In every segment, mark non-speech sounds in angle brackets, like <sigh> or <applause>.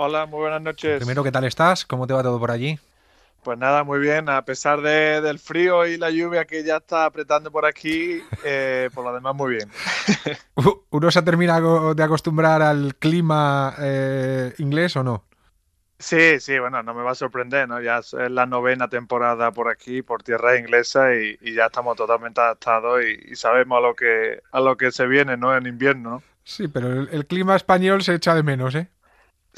Hola, muy buenas noches. Primero, ¿qué tal estás? ¿Cómo te va todo por allí? Pues nada, muy bien. A pesar del frío y la lluvia que ya está apretando por aquí, eh, por lo demás, muy bien. <laughs> ¿Uno se ha terminado de acostumbrar al clima eh, inglés o no? Sí, sí, bueno, no me va a sorprender, ¿no? Ya es la novena temporada por aquí, por tierra inglesa, y, ya estamos totalmente adaptados y, sabemos a lo que a lo que se viene, ¿no? En invierno. Sí, pero el clima español se echa de menos, ¿eh?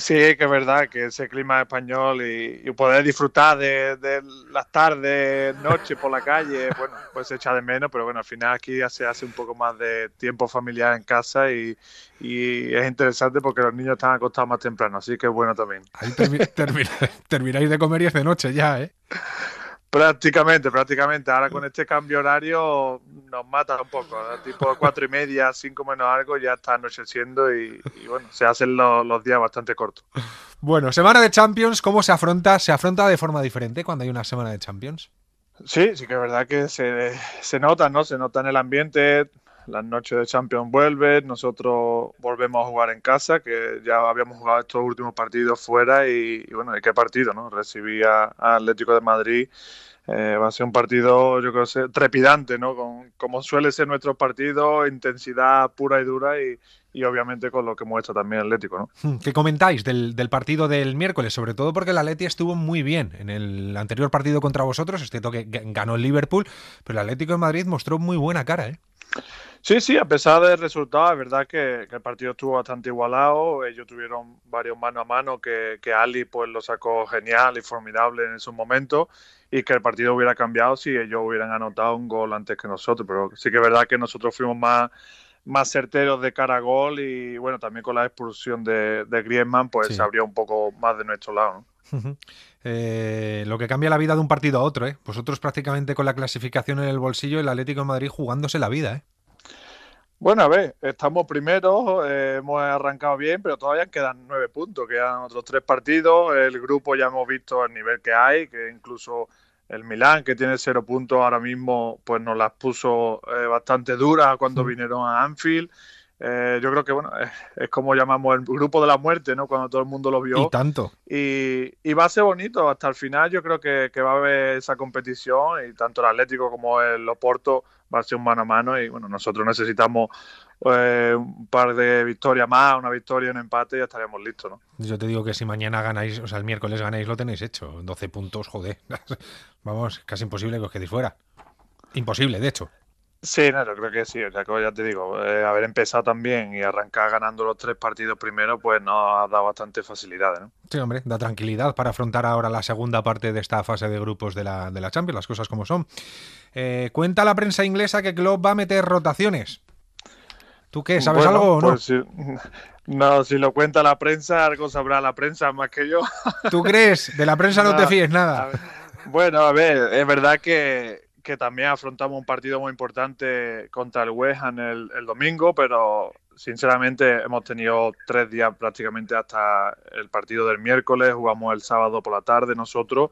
Sí, que es verdad que ese clima español y, poder disfrutar de, las tardes, noches por la calle, bueno, pues se echa de menos, pero bueno, al final aquí ya se hace un poco más de tiempo familiar en casa y, es interesante porque los niños están acostados más temprano, así que bueno también. Ahí <laughs> termináis de comer y es de noche ya, ¿eh? Prácticamente, prácticamente. Ahora mm. con este cambio horario nos mata un poco. Tipo cuatro y media, cinco menos algo, ya está anocheciendo y, bueno, se hacen los días bastante cortos. Bueno, semana de Champions, ¿cómo se afronta? ¿Se afronta de forma diferente cuando hay una semana de Champions? Sí, sí que es verdad que se, se nota, ¿no? Se nota en el ambiente las noches de Champions vuelven, nosotros volvemos a jugar en casa, que ya habíamos jugado estos últimos partidos fuera y, bueno, ¿de qué partido, no? Recibí a, Atlético de Madrid, eh, va a ser un partido, yo creo, que trepidante, ¿no? como suele ser nuestro partido, intensidad pura y dura y, obviamente con lo que muestra también Atlético. ¿no? Hmm, ¿Qué comentáis del, partido del miércoles? Sobre todo porque el Atleti estuvo muy bien en el anterior partido contra vosotros, es cierto que ganó el Liverpool, pero el Atlético de Madrid mostró muy buena cara. ¿eh? Sí, sí, a pesar del resultado, es verdad que, el partido estuvo bastante igualado. Ellos tuvieron varios mano a mano que, que, Ali pues lo sacó genial y formidable en esos momentos y que el partido hubiera cambiado si ellos hubieran anotado un gol antes que nosotros. Pero sí que es verdad que nosotros fuimos más, más certeros de cara a gol y bueno, también con la expulsión de, de Griezmann pues se abrió un poco más de nuestro lado. Eh, lo que cambia la vida de un partido a otro, ¿eh? Vosotros prácticamente con la clasificación en el bolsillo, el Atlético de Madrid jugándose la vida, ¿eh? Bueno, a ver, estamos primeros, eh, hemos arrancado bien, pero todavía quedan nueve puntos, quedan otros tres partidos. El grupo ya hemos visto el nivel que hay, que incluso el Milán, que tiene cero puntos ahora mismo, pues nos las puso eh, bastante duras cuando vinieron a Anfield. Eh, yo creo que bueno, eh, es como llamamos el grupo de la muerte, ¿no? Cuando todo el mundo lo vio. Y tanto. Y, va a ser bonito. Hasta el final yo creo que, va a haber esa competición y tanto el Atlético como el Oporto va a ser un mano a mano y bueno, nosotros necesitamos eh, un par de victorias más, una victoria, un empate y ya estaremos listos, ¿no? Yo te digo que si mañana ganáis, o sea, el miércoles ganáis, lo tenéis hecho. 12 puntos, joder. <laughs> Vamos, casi imposible que os quedéis fuera. Imposible, de hecho. Sí, no, yo creo que sí. O ya te digo, eh, haber empezado también y arrancar ganando los tres partidos primero, pues nos ha dado bastante facilidad, ¿no? Sí, hombre, da tranquilidad para afrontar ahora la segunda parte de esta fase de grupos de la, de Champions, las cosas como son. Eh, cuenta la prensa inglesa que Klopp va a meter rotaciones. ¿Tú qué? ¿Sabes algo o no? Pues no, si lo cuenta la prensa, algo sabrá la prensa más que yo. ¿Tú crees? De la prensa no, te <laughs> fíes nada. bueno, a ver, es verdad que que también afrontamos un partido muy importante contra el West Ham el, domingo, pero sinceramente hemos tenido tres días prácticamente hasta el partido del miércoles, jugamos el sábado por la tarde nosotros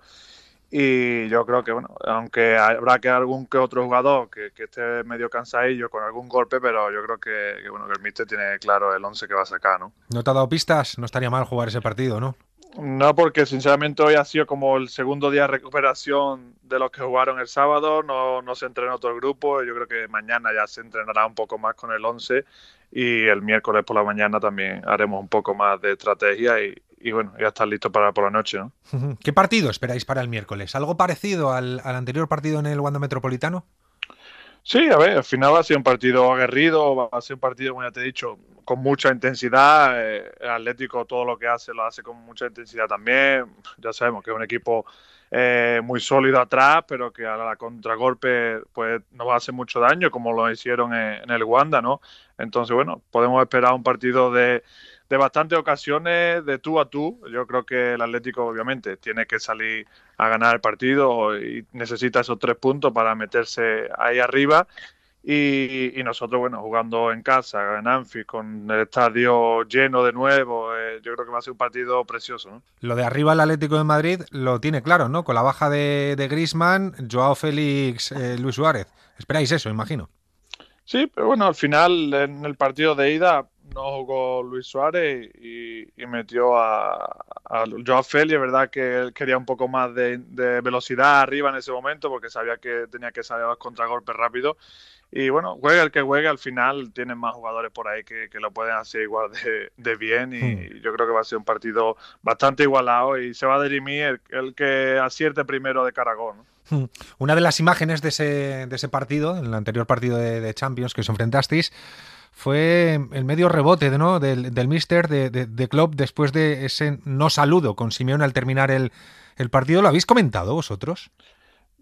y yo creo que, bueno, aunque habrá que algún que otro jugador que, esté medio cansadillo con algún golpe, pero yo creo que, bueno, que el míster tiene claro el 11 que va a sacar, ¿no? ¿No te ha dado pistas? No estaría mal jugar ese partido, ¿no? No, porque sinceramente hoy ha sido como el segundo día de recuperación de los que jugaron el sábado, no, no se entrenó todo el grupo, yo creo que mañana ya se entrenará un poco más con el 11 y el miércoles por la mañana también haremos un poco más de estrategia y, bueno, ya está listo para por la noche. <laughs> ¿Qué partido esperáis para el miércoles? ¿Algo parecido al, al anterior partido en el Wanda Metropolitano? Sí, a ver, al final va a ser un partido aguerrido, va a ser un partido, como ya te he dicho, con mucha intensidad. El eh, Atlético todo lo que hace lo hace con mucha intensidad también. Ya sabemos que es un equipo eh, muy sólido atrás, pero que a la contragolpe pues no va a hacer mucho daño, como lo hicieron en el Wanda, ¿no? Entonces, bueno, podemos esperar un partido de, de bastantes ocasiones de tú a tú. Yo creo que el Atlético obviamente tiene que salir a ganar el partido y necesita esos tres puntos para meterse ahí arriba. Y, nosotros, bueno, jugando en casa, en Anfi, con el estadio lleno de nuevo, eh, yo creo que va a ser un partido precioso. Lo de arriba el Atlético de Madrid lo tiene claro, ¿no? Con la baja de, de Grisman, Joao Félix, eh, Luis Suárez. Esperáis eso, imagino. Sí, pero bueno, al final en el partido de ida no jugó Luis Suárez y, metió a, a Joao es verdad que él quería un poco más de, velocidad arriba en ese momento porque sabía que tenía que salir a los contragolpes rápido. Y bueno, juega el que juegue, al final tienen más jugadores por ahí que, lo pueden hacer igual de, bien y, hmm. yo creo que va a ser un partido bastante igualado y se va a dirimir el, que acierte primero de Caragón. Hmm. Una de las imágenes de ese, partido, en el anterior partido de, Champions que os enfrentasteis, fue el medio rebote ¿no? del, del mister de, Club, Klopp después de ese no saludo con Simeone al terminar el, partido. ¿Lo habéis comentado vosotros?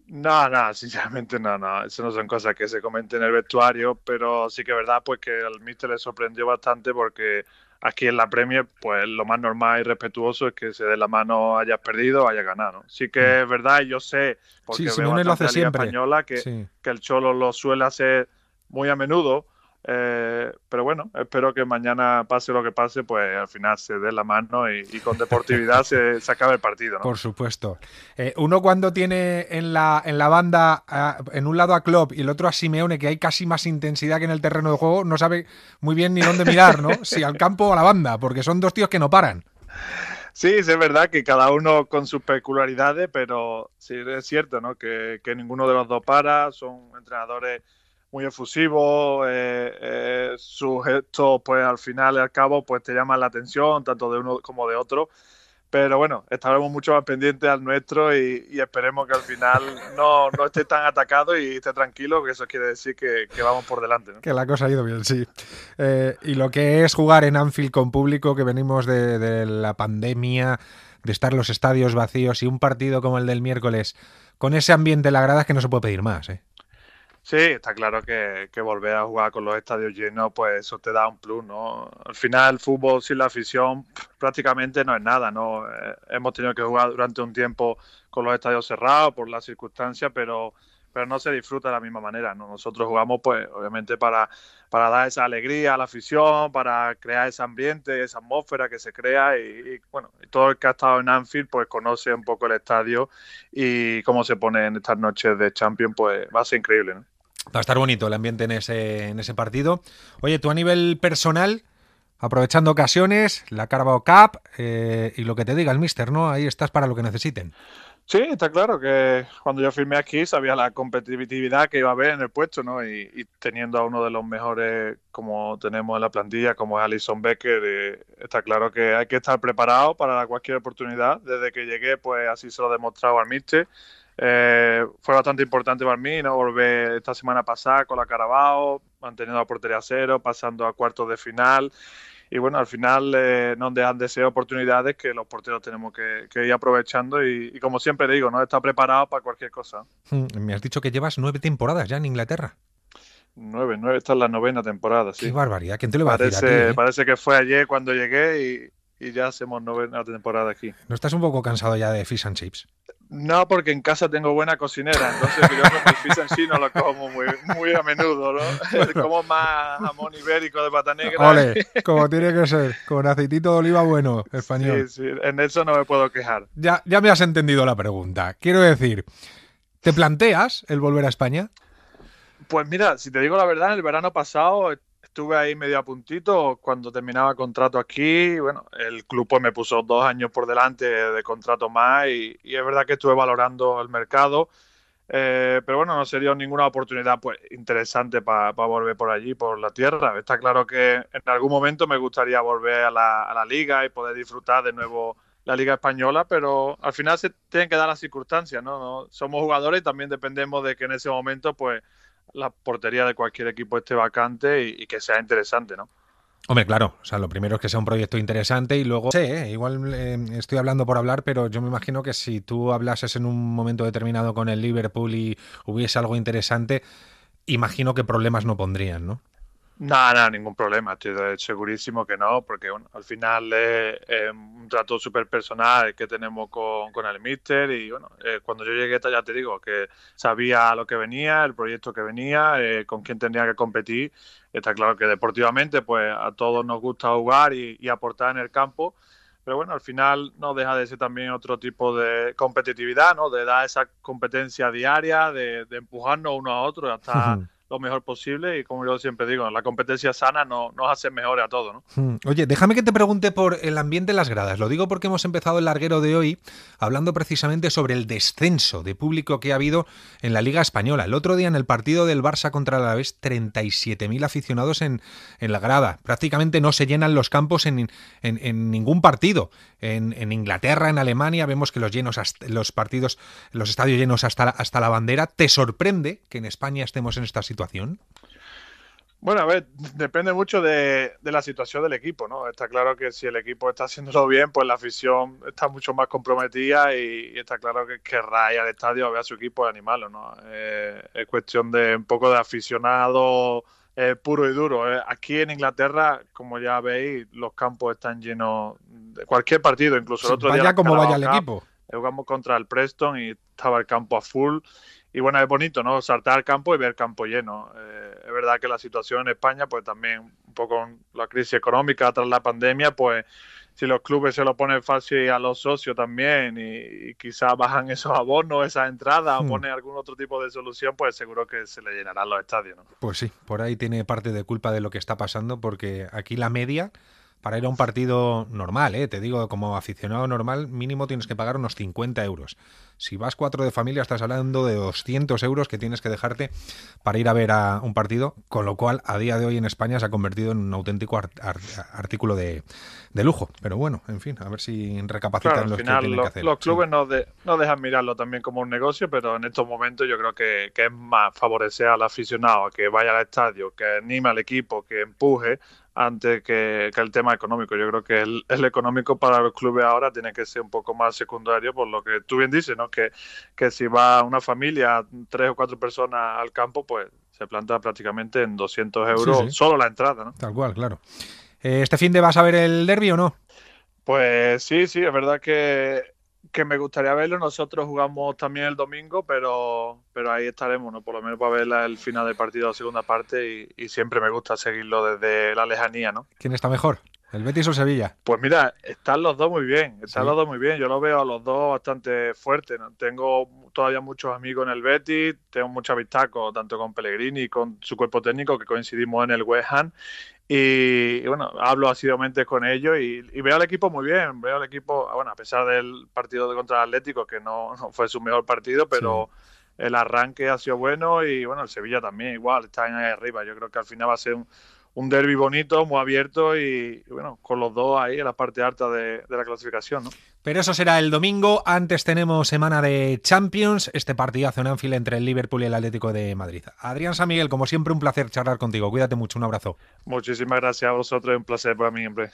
No, no, sinceramente no, no. Eso no son cosas que se comenten en el vestuario, pero sí que es verdad pues que al míster le sorprendió bastante porque aquí en la Premier, pues lo más normal y respetuoso es que se dé la mano hayas perdido o hayas ganado. Sí que mm. es verdad, yo sé, porque veo lo hace siempre. española que, que el Cholo lo suele hacer muy a menudo, eh, pero bueno, espero que mañana pase lo que pase, pues al final se dé la mano y, con deportividad se, se, acabe el partido. Por supuesto. Eh, uno cuando tiene en la, en la banda, en un lado a Klopp y el otro a Simeone, que hay casi más intensidad que en el terreno de juego, no sabe muy bien ni dónde mirar, ¿no? Si al campo o a la banda, porque son dos tíos que no paran. Sí, es verdad que cada uno con sus peculiaridades, pero sí es cierto, ¿no? que ninguno de los dos para, son entrenadores muy efusivo, eh, eh, sujeto pues al final y al cabo pues te llama la atención tanto de uno como de otro. Pero bueno, estaremos mucho más pendientes al nuestro y, esperemos que al final no, no, esté tan atacado y esté tranquilo, que eso quiere decir que, vamos por delante. Que la cosa ha ido bien, sí. Eh, y lo que es jugar en Anfield con público, que venimos de, la pandemia, de estar los estadios vacíos y un partido como el del miércoles, con ese ambiente en la grada es que no se puede pedir más. ¿eh? Sí, está claro que, volver a jugar con los estadios llenos, pues eso te da un plus, ¿no? Al final, el fútbol sin la afición prácticamente no es nada, ¿no? Eh, hemos tenido que jugar durante un tiempo con los estadios cerrados por las circunstancias, pero, pero no se disfruta de la misma manera, ¿no? Nosotros jugamos, pues, obviamente para, para dar esa alegría a la afición, para crear ese ambiente, esa atmósfera que se crea y, y bueno, todo el que ha estado en Anfield, pues, conoce un poco el estadio y cómo se pone en estas noches de Champions, pues, va a ser increíble, ¿no? Va a estar bonito el ambiente en ese, en ese partido. Oye, tú a nivel personal, aprovechando ocasiones, la Carabao Cup eh, y lo que te diga el mister, ¿no? Ahí estás para lo que necesiten. Sí, está claro que cuando yo firmé aquí sabía la competitividad que iba a haber en el puesto, ¿no? Y, teniendo a uno de los mejores como tenemos en la plantilla, como es Alison Becker, eh, está claro que hay que estar preparado para cualquier oportunidad. Desde que llegué, pues así se lo he demostrado al mister. Eh, fue bastante importante para mí ¿no? volver esta semana pasada con la Carabao, manteniendo a portería cero, pasando a cuartos de final. Y bueno, al final eh, nos dejan de ser oportunidades que los porteros tenemos que, ir aprovechando y, como siempre digo, no está preparado para cualquier cosa. Mm, me has dicho que llevas nueve temporadas ya en Inglaterra. Nueve, nueve, esta es la novena temporada, Qué barbaridad, ¿quién te lo va a decir? Eh? Parece que fue ayer cuando llegué y, y ya hacemos novena temporada aquí. ¿No estás un poco cansado ya de fish and chips? No, porque en casa tengo buena cocinera, entonces yo el fish and chips no lo como muy, a menudo, ¿no? <laughs> Como más jamón ibérico de pata negra. Ole, como tiene que ser, con aceitito de oliva bueno, español. Sí, sí, en eso no me puedo quejar. Ya, ya me has entendido la pregunta. Quiero decir, ¿te planteas el volver a España? Pues mira, si te digo la verdad, el verano pasado estuve ahí medio a puntito cuando terminaba contrato aquí. Bueno, el club pues, me puso dos años por delante de contrato más y, es verdad que estuve valorando el mercado. Eh, pero bueno, no sería dio ninguna oportunidad pues, interesante para volver por allí, por la tierra. Está claro que en algún momento me gustaría volver a la, liga y poder disfrutar de nuevo la liga española, pero al final se tienen que dar las circunstancias, ¿no? ¿no? Somos jugadores y también dependemos de que en ese momento pues la portería de cualquier equipo esté vacante y, que sea interesante, ¿no? Hombre, claro, o sea, lo primero es que sea un proyecto interesante y luego, sí, eh, igual eh, estoy hablando por hablar, pero yo me imagino que si tú hablases en un momento determinado con el Liverpool y hubiese algo interesante, imagino que problemas no pondrían, ¿no? No, no, ningún problema, estoy segurísimo que no, porque al final es, un trato súper personal que tenemos con, el Mister y bueno, eh, cuando yo llegué ya te digo que sabía lo que venía, el proyecto que venía, eh, con quién tenía que competir. Está claro que deportivamente pues a todos nos gusta jugar y, aportar en el campo, pero bueno, al final no deja de ser también otro tipo de competitividad, ¿no? De dar esa competencia diaria, de, de empujarnos uno a otro hasta... <laughs> lo mejor posible y como yo siempre digo, la competencia sana no, nos hace mejores a todos. ¿no? Hmm. Oye, déjame que te pregunte por el ambiente en las gradas. Lo digo porque hemos empezado el larguero de hoy hablando precisamente sobre el descenso de público que ha habido en la Liga Española. El otro día en el partido del Barça contra la Alavés, 37.000 aficionados en, en, la grada. Prácticamente no se llenan los campos en, ningún partido. En, Inglaterra, en Alemania, vemos que los, llenos los partidos, los estadios llenos hasta, hasta la bandera. ¿Te sorprende que en España estemos en esta situación? Bueno, a ver, depende mucho de, la situación del equipo, ¿no? Está claro que si el equipo está haciéndolo bien, pues la afición está mucho más comprometida y, está claro que querrá ir al estadio a ver a su equipo de animarlo, ¿no? Eh, es cuestión de un poco de aficionado eh, puro y duro. Eh, aquí en Inglaterra, como ya veis, los campos están llenos de cualquier partido, incluso el otro día. como vaya Jugamos contra el Preston y estaba el campo a full y bueno, es bonito, ¿no? Saltar al campo y ver campo lleno. Eh, es verdad que la situación en España, pues también un poco la crisis económica tras la pandemia, pues si los clubes se lo ponen fácil a los socios también y, quizás bajan <laughs> esos abonos, esas entradas o hmm. ponen algún otro tipo de solución, pues seguro que se le llenarán los estadios, ¿no? Pues sí, por ahí tiene parte de culpa de lo que está pasando porque aquí la media para ir a un partido normal, ¿eh? te digo, como aficionado normal, mínimo tienes que pagar unos 50 euros. Si vas cuatro de familia, estás hablando de 200 euros que tienes que dejarte para ir a ver a un partido, con lo cual a día de hoy en España se ha convertido en un auténtico artículo de, lujo. Pero bueno, en fin, a ver si recapacitan los que tienen que hacer. Los clubes no, de, no, dejan mirarlo también como un negocio, pero en estos momentos yo creo que, que es más favorecer al aficionado que vaya al estadio, que anime al equipo, que empuje, antes que, el tema económico. Yo creo que el, económico para los clubes ahora tiene que ser un poco más secundario, por lo que tú bien dices, ¿no? Que, que si va una familia, tres o cuatro personas al campo, pues se planta prácticamente en 200 euros solo la entrada, ¿no? Tal cual, claro. Eh, ¿Este fin de vas a ver el derby o no? Pues sí, sí, es verdad que que me gustaría verlo. Nosotros jugamos también el domingo, pero, pero ahí estaremos, ¿no? Por lo menos para ver el final del partido, la segunda parte, y, siempre me gusta seguirlo desde la lejanía, ¿no? ¿Quién está mejor? ¿El Betis o Sevilla? Pues mira, están los dos muy bien, están los dos muy bien. Yo lo veo a los dos bastante fuerte ¿no? Tengo todavía muchos amigos en el Betis, tengo mucha amistad tanto con Pellegrini y con su cuerpo técnico que coincidimos en el West Ham y, bueno, hablo asiduamente con ellos y, veo al equipo muy bien. Veo al equipo, ah, bueno, a pesar del partido de contra el Atlético, que no, <laughs> fue su mejor partido, pero el arranque ha sido bueno y bueno, el Sevilla también igual, están ahí arriba. Yo creo que al final va a ser un, un derby bonito, muy abierto y, bueno, con los dos ahí en la parte alta de, de la clasificación, ¿no? Pero eso será el domingo. Antes tenemos semana de Champions, este partido hace un Anfield entre el Liverpool y el Atlético de Madrid. Adrián San Miguel, como siempre, un placer charlar contigo. Cuídate mucho, un abrazo. Muchísimas gracias a vosotros, un placer para mí hombre.